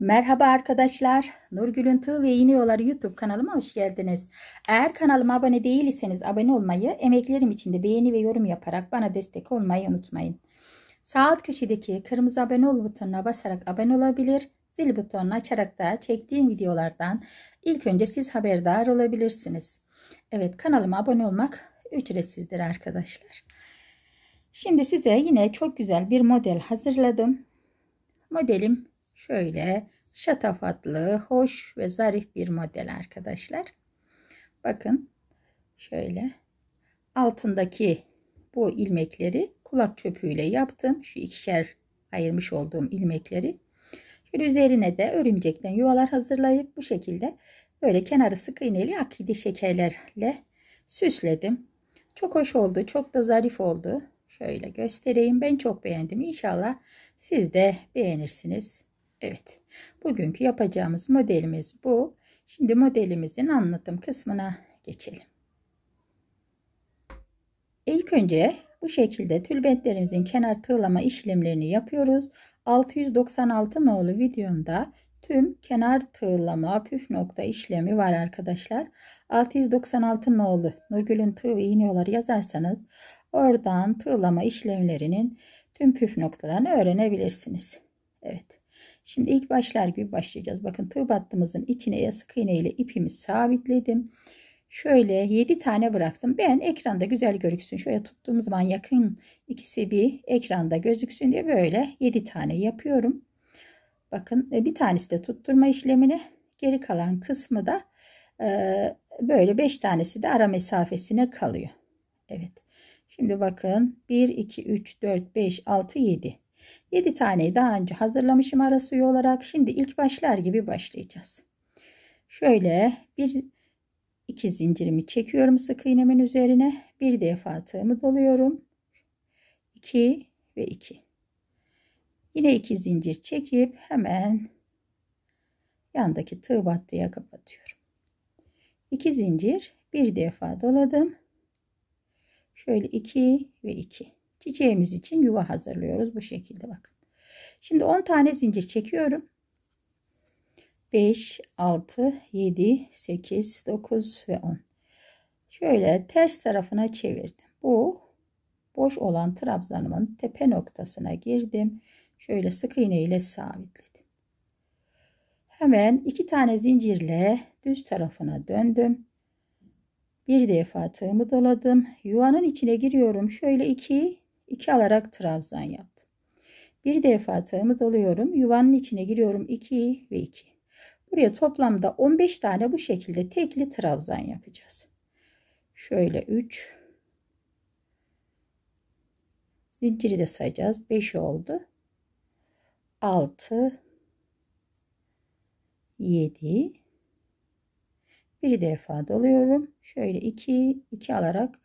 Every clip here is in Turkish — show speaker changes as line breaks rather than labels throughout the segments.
Merhaba arkadaşlar. Nurgül'ün Tığ ve İğne Yolları YouTube kanalıma hoş geldiniz. Eğer kanalıma abone değilseniz abone olmayı, emeklerim için de beğeni ve yorum yaparak bana destek olmayı unutmayın. Sağ alt köşedeki kırmızı abone ol butonuna basarak abone olabilir, zil butonunu açarak da çektiğim videolardan ilk önce siz haberdar olabilirsiniz. Evet kanalıma abone olmak ücretsizdir arkadaşlar. Şimdi size yine çok güzel bir model hazırladım. Modelim Şöyle şatafatlı, hoş ve zarif bir model arkadaşlar. Bakın şöyle altındaki bu ilmekleri kulak çöpüyle yaptım. Şu ikişer ayırmış olduğum ilmekleri. Şöyle üzerine de örümcekten yuvalar hazırlayıp bu şekilde böyle kenarı sık iğneli akide şekerlerle süsledim. Çok hoş oldu. Çok da zarif oldu. Şöyle göstereyim. Ben çok beğendim. İnşallah siz de beğenirsiniz. Evet. Bugünkü yapacağımız modelimiz bu. Şimdi modelimizin anlatım kısmına geçelim. İlk önce bu şekilde tülbentlerimizin kenar tığlama işlemlerini yapıyoruz. 696 nolu videomda tüm kenar tığlama püf nokta işlemi var arkadaşlar. 696 nolu Nurgül'ün tığ ve iğne yolları yazarsanız oradan tığlama işlemlerinin tüm püf noktalarını öğrenebilirsiniz. Evet. Şimdi ilk başlar gibi başlayacağız. Bakın tığ battımızın içine sık iğne ile ipimi sabitledim. Şöyle 7 tane bıraktım. Ben ekranda güzel görüksün. Şöyle tuttuğum zaman yakın ikisi bir ekranda gözüksün diye böyle 7 tane yapıyorum. Bakın e, bir tanesi de tutturma işlemini. Geri kalan kısmı da e, böyle 5 tanesi de ara mesafesine kalıyor. Evet. Şimdi bakın 1, 2, 3, 4, 5, 6, 7. 7 taneyi daha önce hazırlamışım ara suyu olarak. Şimdi ilk başlar gibi başlayacağız. Şöyle bir iki zincirimi çekiyorum sık iğnemin üzerine. Bir defa tığımı doluyorum. 2 ve 2. Yine iki zincir çekip hemen yandaki tığ battıya kapatıyorum. 2 zincir bir defa doladım. Şöyle 2 ve 2. Çiçeğimiz için yuva hazırlıyoruz bu şekilde bakın. Şimdi 10 tane zincir çekiyorum. 5, 6, 7, 8, 9 ve 10. Şöyle ters tarafına çevirdim. Bu boş olan trabzanımın tepe noktasına girdim. Şöyle sık iğne ile sabitledim. Hemen iki tane zincirle düz tarafına döndüm. Bir defa tığımı doladım. Yuvanın içine giriyorum. Şöyle iki 2 alarak trabzan yaptım. Bir defa tığımı doluyorum. Yuvanın içine giriyorum 2 ve 2. Buraya toplamda 15 tane bu şekilde tekli trabzan yapacağız. Şöyle 3 zinciri de sayacağız. 5 oldu. 6 7 bir defa doluyorum. Şöyle 2 2 alarak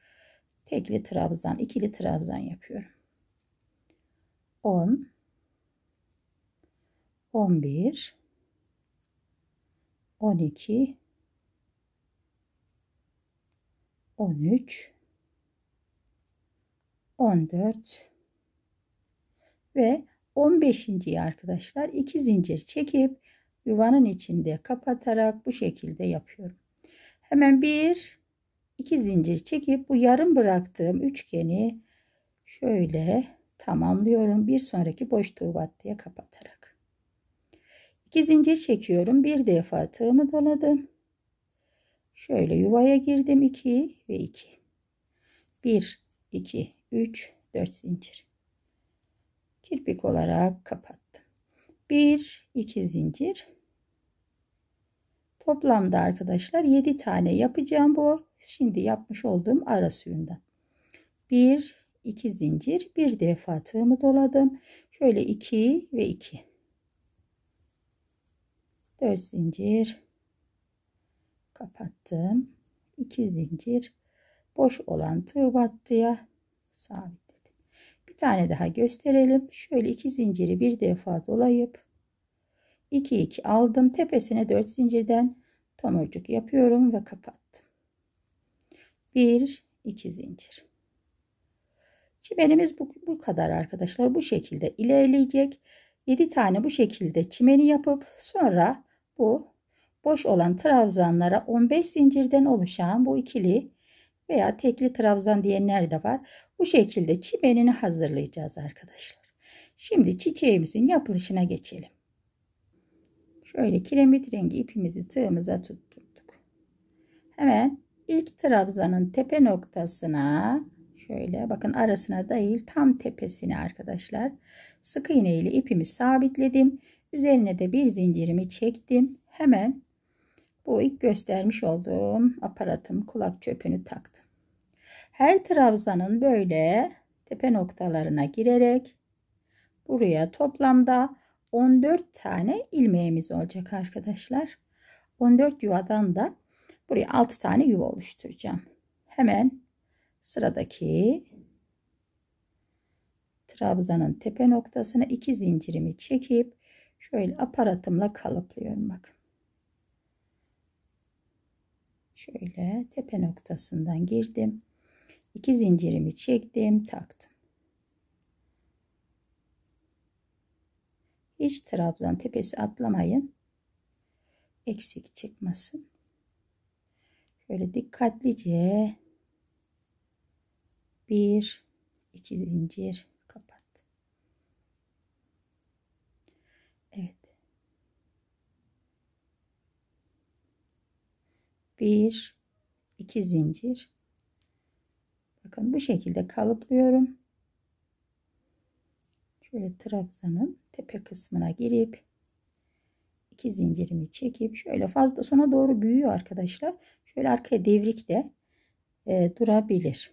tekli trabzan ikili trabzan yapıyorum 10 11 12 13 14 ve 15.yi arkadaşlar iki zincir çekip yuvanın içinde kapatarak bu şekilde yapıyorum. Hemen 1 2 zincir çekip bu yarım bıraktığım üçgeni şöyle tamamlıyorum. Bir sonraki boşluğu battıya kapatarak. iki zincir çekiyorum. Bir defa tığımı doladım. Şöyle yuvaya girdim 2 ve 2. 1 2 3 4 zincir. Kirpik olarak kapattım. 1 2 zincir. Toplamda arkadaşlar 7 tane yapacağım bu Şimdi yapmış olduğum ara suyundan. 1, 2 zincir, bir defa tığımı doladım. Şöyle 2 ve 2. 4 zincir kapattım. 2 zincir boş olan tığ battıya sabitledim. Bir tane daha gösterelim. Şöyle 2 zinciri bir defa dolayıp 2 2 aldım. Tepesine 4 zincirden tomurcuk yapıyorum ve kapattım bir iki zincir çimenimiz bu, bu kadar arkadaşlar bu şekilde ilerleyecek 7 tane bu şekilde çimeni yapıp sonra bu boş olan trabzanlara 15 zincirden oluşan bu ikili veya tekli trabzan diyenler de var. Bu şekilde çimenini hazırlayacağız arkadaşlar. Şimdi çiçeğimizin yapılışına geçelim. Şöyle kiremit rengi ipimizi tığımıza tutturduk. Hemen ilk trabzanın tepe noktasına şöyle bakın arasına değil tam tepesine arkadaşlar sık iğne ile ipimi sabitledim. Üzerine de bir zincirimi çektim. Hemen bu ilk göstermiş olduğum aparatım kulak çöpünü taktım. Her trabzanın böyle tepe noktalarına girerek buraya toplamda 14 tane ilmeğimiz olacak arkadaşlar. 14 yuvadan da Buraya 6 tane yuva oluşturacağım. Hemen sıradaki trabzanın tepe noktasına iki zincirimi çekip şöyle aparatımla kalıplıyorum bakın. Şöyle tepe noktasından girdim. İki zincirimi çektim, taktım. Hiç trabzan tepesi atlamayın. Eksik çıkmasın öyle dikkatlice bir iki zincir kapat. Evet. Bir iki zincir. Bakın bu şekilde kalıplıyorum. Şöyle trabzanın tepe kısmına girip iki zincirimi çekip şöyle fazla sona doğru büyüyor arkadaşlar. Şöyle arkaya devrik de e, durabilir.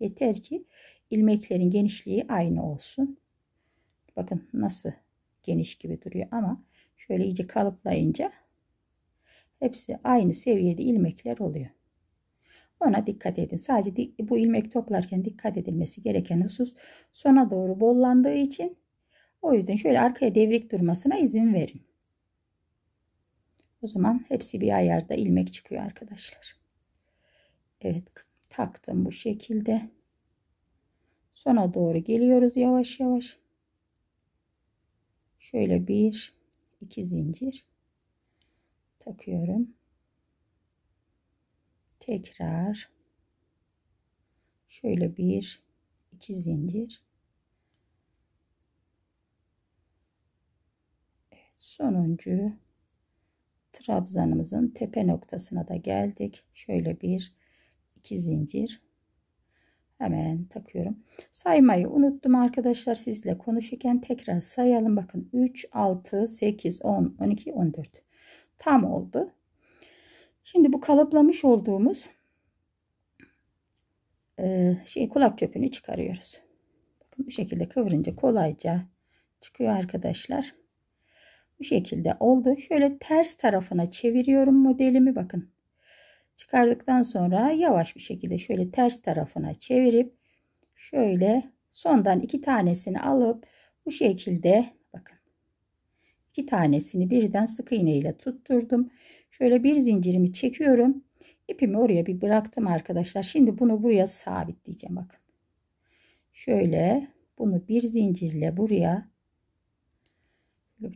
Yeter ki ilmeklerin genişliği aynı olsun. Bakın nasıl geniş gibi duruyor ama şöyle iyice kalıplayınca hepsi aynı seviyede ilmekler oluyor. Ona dikkat edin. Sadece bu ilmek toplarken dikkat edilmesi gereken husus sona doğru bollandığı için o yüzden şöyle arkaya devrik durmasına izin verin. O zaman hepsi bir ayarda ilmek çıkıyor arkadaşlar. Evet taktım bu şekilde. Sona doğru geliyoruz yavaş yavaş. Şöyle bir iki zincir takıyorum. Tekrar şöyle bir iki zincir. Evet, sonuncu trabzanımızın tepe noktasına da geldik. Şöyle bir iki zincir hemen takıyorum. Saymayı unuttum arkadaşlar. Sizle konuşurken tekrar sayalım. Bakın 3, 6, 8, 10, 12, 14. Tam oldu. Şimdi bu kalıplamış olduğumuz e, şey kulak çöpünü çıkarıyoruz. Bakın bu şekilde kıvırınca kolayca çıkıyor arkadaşlar. Bu şekilde oldu. Şöyle ters tarafına çeviriyorum modelimi bakın. Çıkardıktan sonra yavaş bir şekilde şöyle ters tarafına çevirip şöyle sondan iki tanesini alıp bu şekilde bakın. iki tanesini birden sık iğne ile tutturdum. Şöyle bir zincirimi çekiyorum. İpimi oraya bir bıraktım arkadaşlar. Şimdi bunu buraya sabitleyeceğim bakın. Şöyle bunu bir zincirle buraya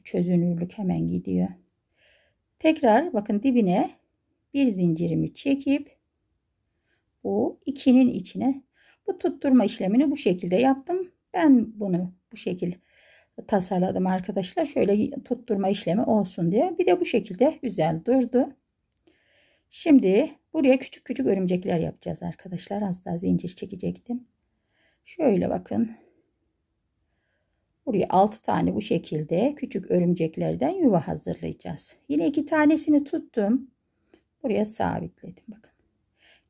çözünürlük hemen gidiyor. Tekrar bakın dibine bir zincirimi çekip bu ikinin içine bu tutturma işlemini bu şekilde yaptım. Ben bunu bu şekil tasarladım arkadaşlar. Şöyle tutturma işlemi olsun diye. Bir de bu şekilde güzel durdu. Şimdi buraya küçük küçük örümcekler yapacağız arkadaşlar. Az daha zincir çekecektim. Şöyle bakın. Buraya 6 tane bu şekilde küçük örümceklerden yuva hazırlayacağız. Yine iki tanesini tuttum. Buraya sabitledim. Bakın.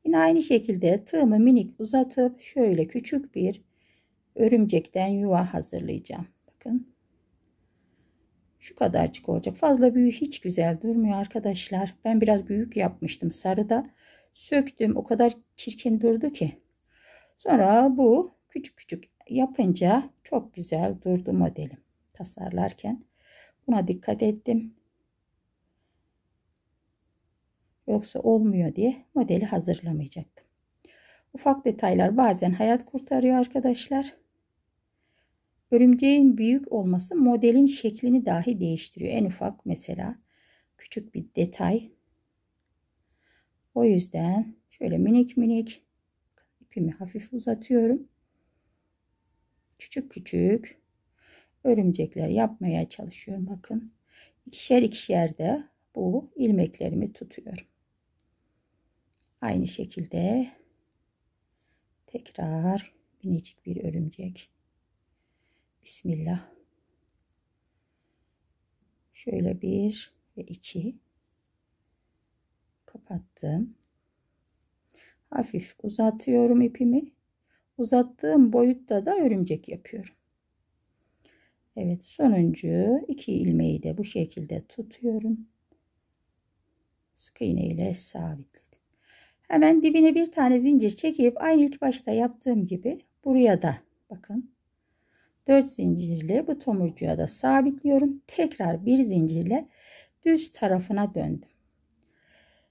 Yine aynı şekilde tığımı minik uzatıp şöyle küçük bir örümcekten yuva hazırlayacağım. Bakın. Şu kadarcık olacak. Fazla büyük hiç güzel durmuyor arkadaşlar. Ben biraz büyük yapmıştım sarıda. Söktüm. O kadar çirkin durdu ki. Sonra bu küçük küçük yapınca çok güzel durdu modelim tasarlarken. Buna dikkat ettim. Yoksa olmuyor diye modeli hazırlamayacaktım. Ufak detaylar bazen hayat kurtarıyor arkadaşlar. Örümceğin büyük olması modelin şeklini dahi değiştiriyor. En ufak mesela küçük bir detay. O yüzden şöyle minik minik ipimi hafif uzatıyorum küçük küçük örümcekler yapmaya çalışıyorum. Bakın ikişer ikişer de bu ilmeklerimi tutuyorum. Aynı şekilde tekrar minicik bir örümcek. Bismillah. Şöyle bir ve iki kapattım. Hafif uzatıyorum ipimi uzattığım boyutta da örümcek yapıyorum. Evet sonuncu iki ilmeği de bu şekilde tutuyorum. Sık iğne ile sabitledim. Hemen dibine bir tane zincir çekip aynı ilk başta yaptığım gibi buraya da bakın 4 zincirle bu tomurcuya da sabitliyorum. Tekrar bir zincirle düz tarafına döndüm.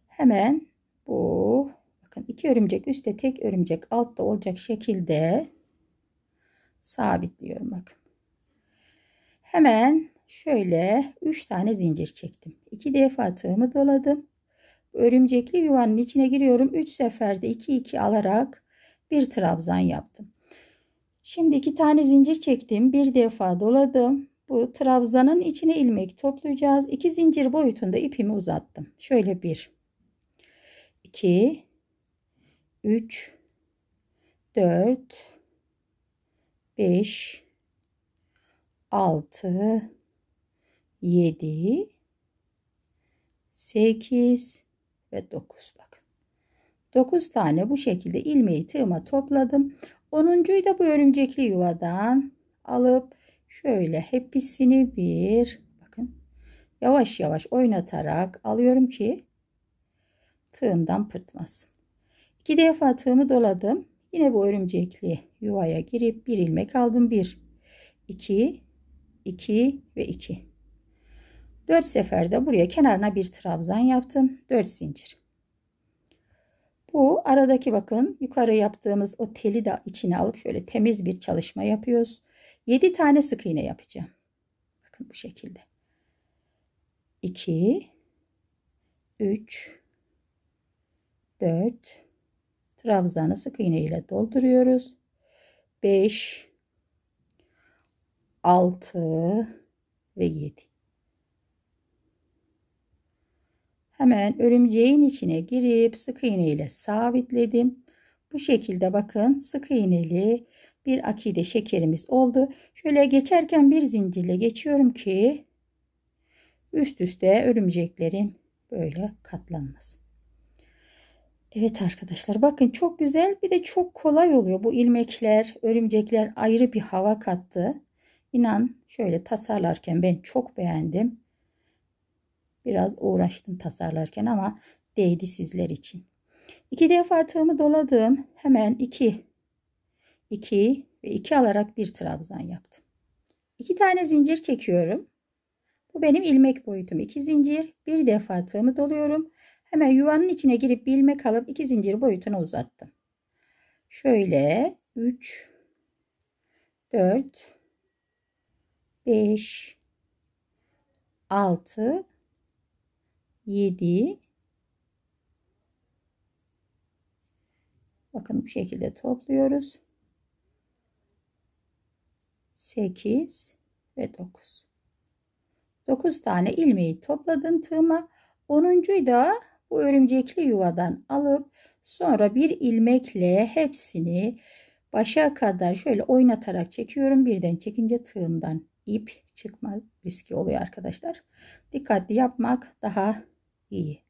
Hemen bu bakın iki örümcek üstte tek örümcek altta olacak şekilde sabitliyorum bakın. Hemen şöyle üç tane zincir çektim. 2 defa tığımı doladım. Örümcekli yuvanın içine giriyorum. 3 seferde 2 2 alarak bir trabzan yaptım. Şimdi iki tane zincir çektim. Bir defa doladım. Bu trabzanın içine ilmek toplayacağız. 2 zincir boyutunda ipimi uzattım. Şöyle bir, 2 3 4 5 6 7 8 ve 9 bakın. 9 tane bu şekilde ilmeği tığıma topladım. 10.yu da bu örümcekli yuvadan alıp şöyle hepsini bir bakın yavaş yavaş oynatarak alıyorum ki tığımdan pırtmasın. 2 defa tığımı doladım. Yine bu örümcekli yuvaya girip bir ilmek aldım. 1 2 2 ve 2. 4 seferde buraya kenarına bir trabzan yaptım. 4 zincir. Bu aradaki bakın yukarı yaptığımız o teli de içine alıp şöyle temiz bir çalışma yapıyoruz. 7 tane sık iğne yapacağım. Bakın bu şekilde. 2 3 4 Trabzanı sık iğne ile dolduruyoruz. 5 6 ve 7. Hemen örümceğin içine girip sık iğne ile sabitledim. Bu şekilde bakın sık iğneli bir akide şekerimiz oldu. Şöyle geçerken bir zincirle geçiyorum ki üst üste örümceklerim böyle katlanmasın. Evet arkadaşlar bakın çok güzel bir de çok kolay oluyor. Bu ilmekler, örümcekler ayrı bir hava kattı. İnan şöyle tasarlarken ben çok beğendim. Biraz uğraştım tasarlarken ama değdi sizler için. İki defa tığımı doladım. Hemen iki, iki ve iki alarak bir trabzan yaptım. İki tane zincir çekiyorum. Bu benim ilmek boyutum. İki zincir, bir defa tığımı doluyorum Hemen yuvanın içine girip bir ilmek alıp iki zincir boyutuna uzattım. Şöyle 3 4 5 6 7 Bakın bu şekilde topluyoruz. 8 ve 9. 9 tane ilmeği topladım tığıma. 10. da bu örümcekli yuvadan alıp sonra bir ilmekle hepsini başa kadar şöyle oynatarak çekiyorum. Birden çekince tığından ip çıkma riski oluyor arkadaşlar. Dikkatli yapmak daha iyi.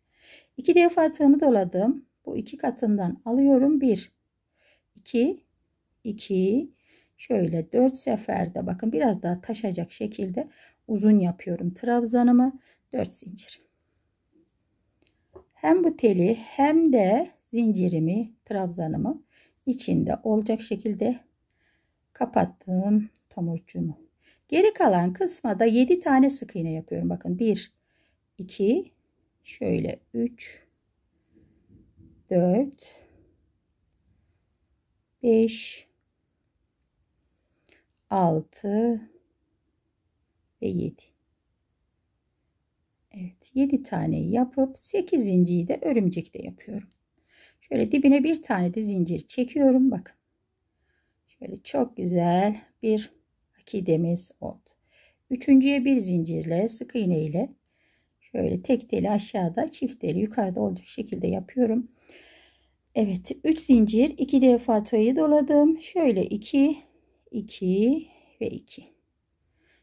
İki defa tığımı doladım. Bu iki katından alıyorum. Bir, iki, iki. Şöyle dört seferde bakın biraz daha taşacak şekilde uzun yapıyorum trabzanımı. Dört zincir. Hem bu teli hem de zincirimi, trabzanımı içinde olacak şekilde kapattım tomurcuğumu. Geri kalan kısma da 7 tane sık iğne yapıyorum. Bakın 1 2 şöyle 3 4 5 6 ve 7. Evet 7 tane yapıp 8 zinciri de örümcekte yapıyorum. Şöyle dibine bir tane de zincir çekiyorum. Bakın. Şöyle çok güzel bir akidemiz oldu. Üçüncüye bir zincirle sık iğne ile şöyle tek deli aşağıda çift deli yukarıda olacak şekilde yapıyorum. Evet 3 zincir 2 defa tığ'ı doladım. Şöyle 2 2 ve 2.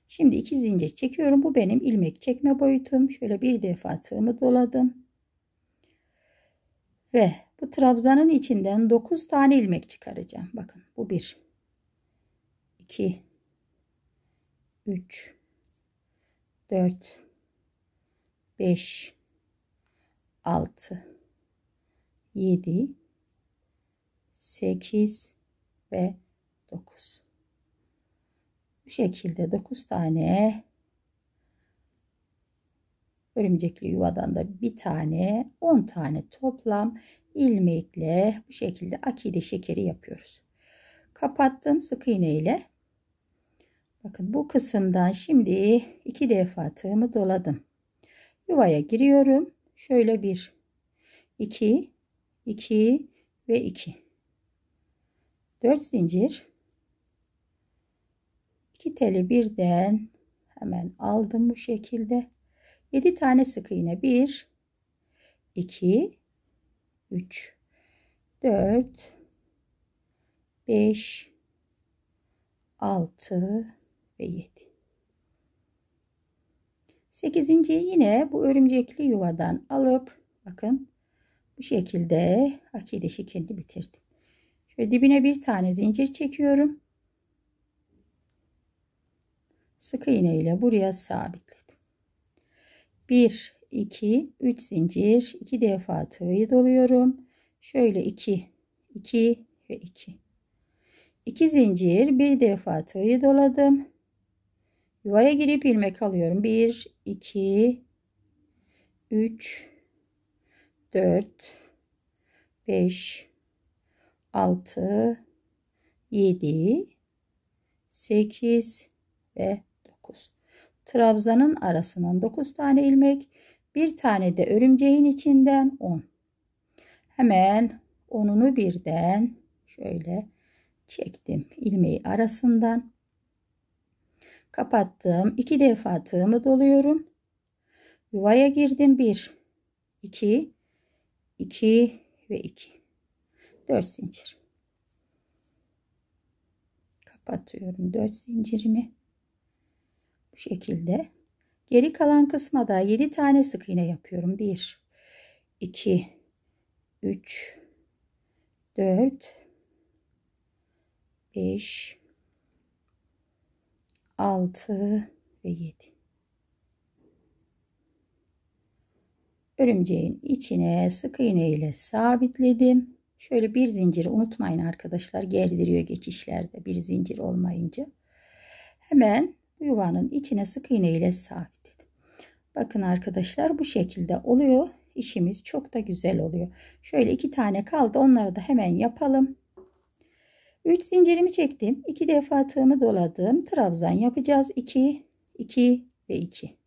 Şimdi iki zincir çekiyorum. Bu benim ilmek çekme boyutum. Şöyle bir defa tığımı doladım. Ve bu trabzanın içinden 9 tane ilmek çıkaracağım. Bakın bu 1 2 3 4 5 6 7 8 ve 9 bu şekilde 9 tane örümcekli yuvadan da bir tane 10 tane toplam ilmekle bu şekilde akide şekeri yapıyoruz. Kapattım sık iğne ile. Bakın bu kısımdan şimdi iki defa tığımı doladım. Yuvaya giriyorum. Şöyle bir, iki, iki ve iki. Dört zincir 2 teli birden hemen aldım bu şekilde. 7 tane sık iğne 1 2 3 4 5 6 ve 7 8. yine bu örümcekli yuvadan alıp bakın bu şekilde akide şeklini bitirdim. Şöyle dibine bir tane zincir çekiyorum sık iğne ile buraya sabitledim. 1 2 3 zincir 2 defa tığı doluyorum. Şöyle 2 2 ve 2. 2 zincir bir defa tığı doladım. Yuvaya girip ilmek alıyorum. 1 2 3 4 5 6 7 8 ve trabzanın arasından 9 tane ilmek, bir tane de örümceğin içinden 10. Hemen onunu birden şöyle çektim ilmeği arasından. Kapattım. 2 defa tığımı doluyorum. Yuvaya girdim 1 2 2 ve 2. 4 zincir. Kapatıyorum 4 zincirimi şekilde. Geri kalan kısma da 7 tane sık iğne yapıyorum. 1 2 3 4 5 6 ve 7 örümceğin içine sık iğne ile sabitledim. Şöyle bir zinciri unutmayın arkadaşlar. Gerdiriyor geçişlerde bir zincir olmayınca. Hemen bu yuvanın içine sık iğne ile sabitledim. Bakın arkadaşlar bu şekilde oluyor. İşimiz çok da güzel oluyor. Şöyle iki tane kaldı. Onları da hemen yapalım. 3 zincirimi çektim. 2 defa tığımı doladım. Trabzan yapacağız. 2, 2 ve 2.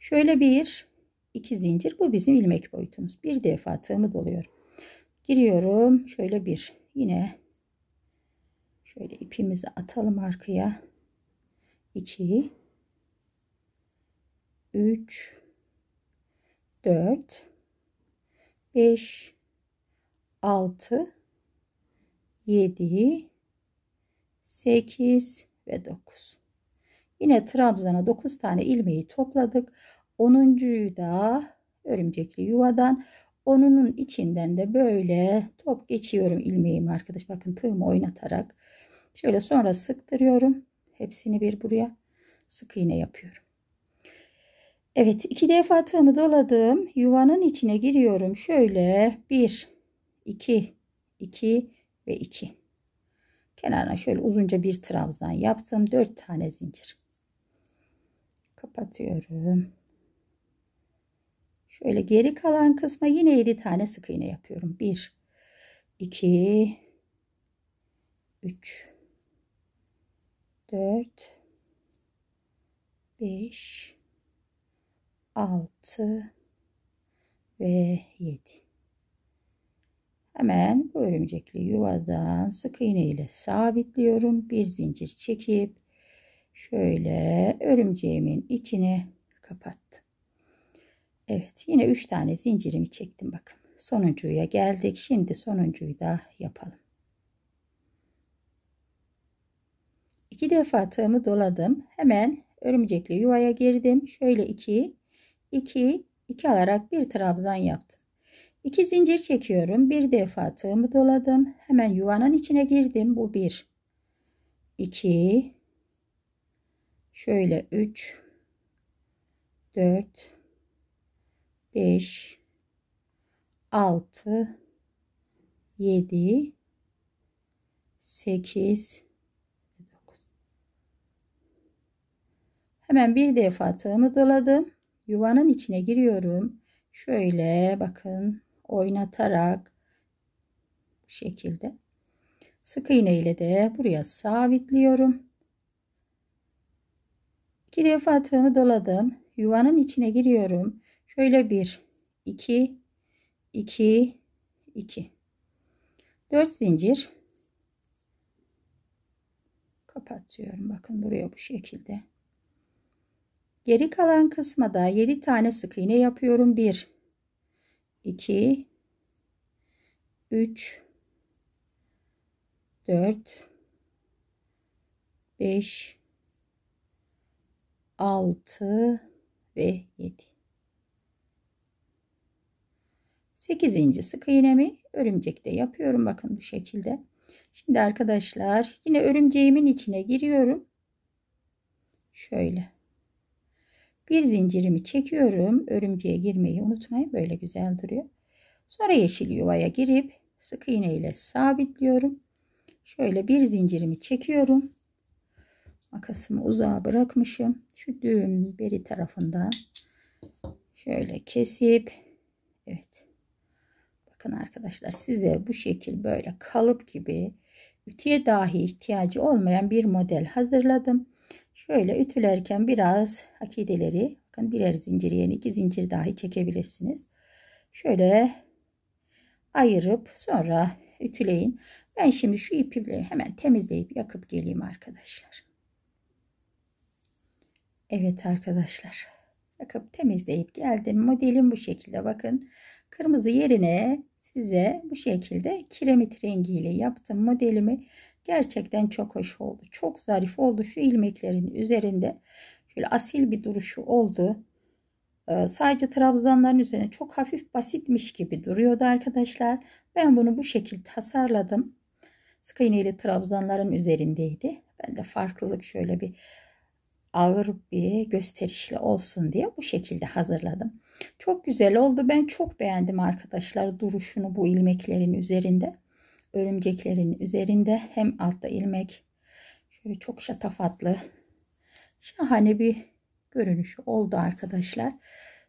Şöyle bir, iki zincir. Bu bizim ilmek boyutumuz. Bir defa tığımı doluyorum. Giriyorum. Şöyle bir. Yine şöyle ipimizi atalım arkaya. 2 3 4 5 6 7 8 ve 9 yine trabzana 9 tane ilmeği topladık 10.yu da örümcekli yuvadan onunun içinden de böyle top geçiyorum ilmeğimi arkadaş bakın tığımı oynatarak şöyle sonra sıktırıyorum Hepsini bir buraya sık iğne yapıyorum. Evet iki defa tığımı doladım. Yuvanın içine giriyorum. Şöyle bir, iki, iki ve iki. Kenarına şöyle uzunca bir trabzan yaptım. Dört tane zincir. Kapatıyorum. Şöyle geri kalan kısma yine yedi tane sık iğne yapıyorum. 1 2 üç. 4 5 6 ve 7 hemen bu örümcekli yuvadan sık iğne ile sabitliyorum bir zincir çekip şöyle örümceğimin içine kapattım Evet yine 3 tane zincirimi çektim bakın sonuncuya geldik şimdi sonuncuyu da yapalım İki defa tığımı doladım. Hemen örümcekli yuvaya girdim. Şöyle iki, iki, iki alarak bir trabzan yaptım. İki zincir çekiyorum. Bir defa tığımı doladım. Hemen yuvanın içine girdim. Bu bir, iki, şöyle üç, dört, beş, altı, yedi, sekiz. Hemen bir defa tığımı doladım. Yuvanın içine giriyorum. Şöyle bakın oynatarak bu şekilde. Sık iğne ile de buraya sabitliyorum. İki defa tığımı doladım. Yuvanın içine giriyorum. Şöyle bir, iki, iki, iki. Dört zincir kapatıyorum. Bakın buraya bu şekilde. Geri kalan kısma da 7 tane sık iğne yapıyorum. 1 2 3 4 5 6 ve 7 8. sık iğnemi örümcekte yapıyorum bakın bu şekilde. Şimdi arkadaşlar yine örümceğimin içine giriyorum. Şöyle. Bir zincirimi çekiyorum. Örümceğe girmeyi unutmayın. Böyle güzel duruyor. Sonra yeşil yuvaya girip sık iğne ile sabitliyorum. Şöyle bir zincirimi çekiyorum. Makasımı uzağa bırakmışım. Şu düğüm beri tarafından şöyle kesip evet. Bakın arkadaşlar size bu şekil böyle kalıp gibi ütüye dahi ihtiyacı olmayan bir model hazırladım. Şöyle ütülerken biraz akideleri bakın birer zincir yani iki zincir dahi çekebilirsiniz. Şöyle ayırıp sonra ütüleyin. Ben şimdi şu ipimleri hemen temizleyip yakıp geleyim arkadaşlar. Evet arkadaşlar. Yakıp temizleyip geldim. Modelim bu şekilde bakın. Kırmızı yerine size bu şekilde kiremit rengiyle yaptım modelimi. Gerçekten çok hoş oldu. Çok zarif oldu. Şu ilmeklerin üzerinde şöyle asil bir duruşu oldu. Ee, sadece trabzanların üzerine çok hafif basitmiş gibi duruyordu arkadaşlar. Ben bunu bu şekilde tasarladım. Sık iğneli trabzanların üzerindeydi. Ben de farklılık şöyle bir ağır bir gösterişli olsun diye bu şekilde hazırladım. Çok güzel oldu. Ben çok beğendim arkadaşlar duruşunu bu ilmeklerin üzerinde örümceklerin üzerinde hem altta ilmek şöyle çok şatafatlı şahane bir görünüş oldu arkadaşlar.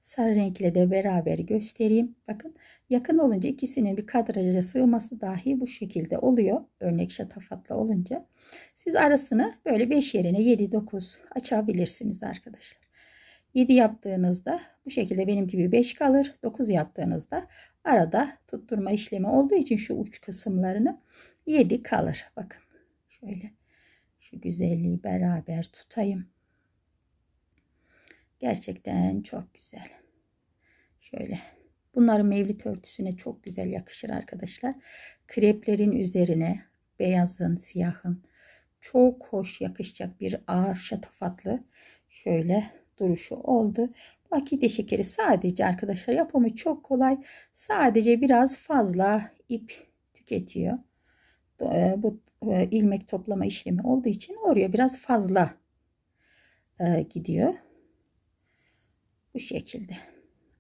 Sarı renkle de beraber göstereyim. Bakın yakın olunca ikisinin bir kadraja sığması dahi bu şekilde oluyor. Örnek şatafatlı olunca. Siz arasını böyle 5 yerine 7-9 açabilirsiniz arkadaşlar. 7 yaptığınızda bu şekilde benim gibi 5 kalır. 9 yaptığınızda arada tutturma işlemi olduğu için şu uç kısımlarını 7 kalır. Bakın şöyle şu güzelliği beraber tutayım. Gerçekten çok güzel. Şöyle bunların mevlit örtüsüne çok güzel yakışır arkadaşlar. Kreplerin üzerine beyazın, siyahın çok hoş yakışacak bir ağır şatafatlı şöyle duruşu oldu. Akide şekeri sadece arkadaşlar yapımı çok kolay. Sadece biraz fazla ip tüketiyor. E, bu e, ilmek toplama işlemi olduğu için oraya biraz fazla e, gidiyor. Bu şekilde.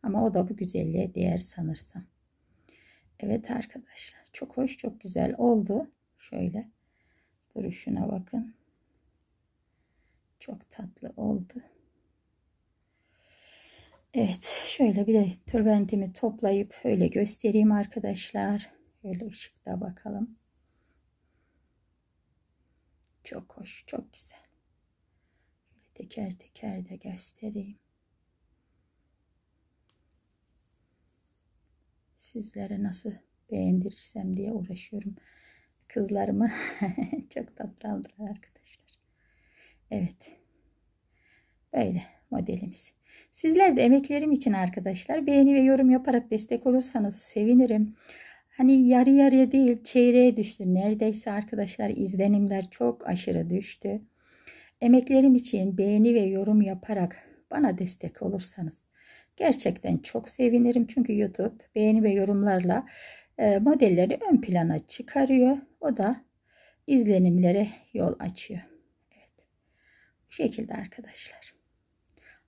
Ama o da bu güzelliğe değer sanırsam. Evet arkadaşlar. Çok hoş çok güzel oldu. Şöyle duruşuna bakın. Çok tatlı oldu. Evet şöyle bir de türbentimi toplayıp öyle göstereyim arkadaşlar. Öyle ışıkta bakalım. Çok hoş çok güzel. Şöyle teker teker de göstereyim. Sizlere nasıl beğendirirsem diye uğraşıyorum. Kızlarımı çok tatlı aldılar arkadaşlar. Evet. Böyle modelimiz. Sizler de emeklerim için arkadaşlar beğeni ve yorum yaparak destek olursanız sevinirim. Hani yarı yarıya değil çeyreğe düştü. Neredeyse arkadaşlar izlenimler çok aşırı düştü. Emeklerim için beğeni ve yorum yaparak bana destek olursanız gerçekten çok sevinirim. Çünkü YouTube beğeni ve yorumlarla e, modelleri ön plana çıkarıyor. O da izlenimlere yol açıyor. Evet. Bu şekilde arkadaşlar.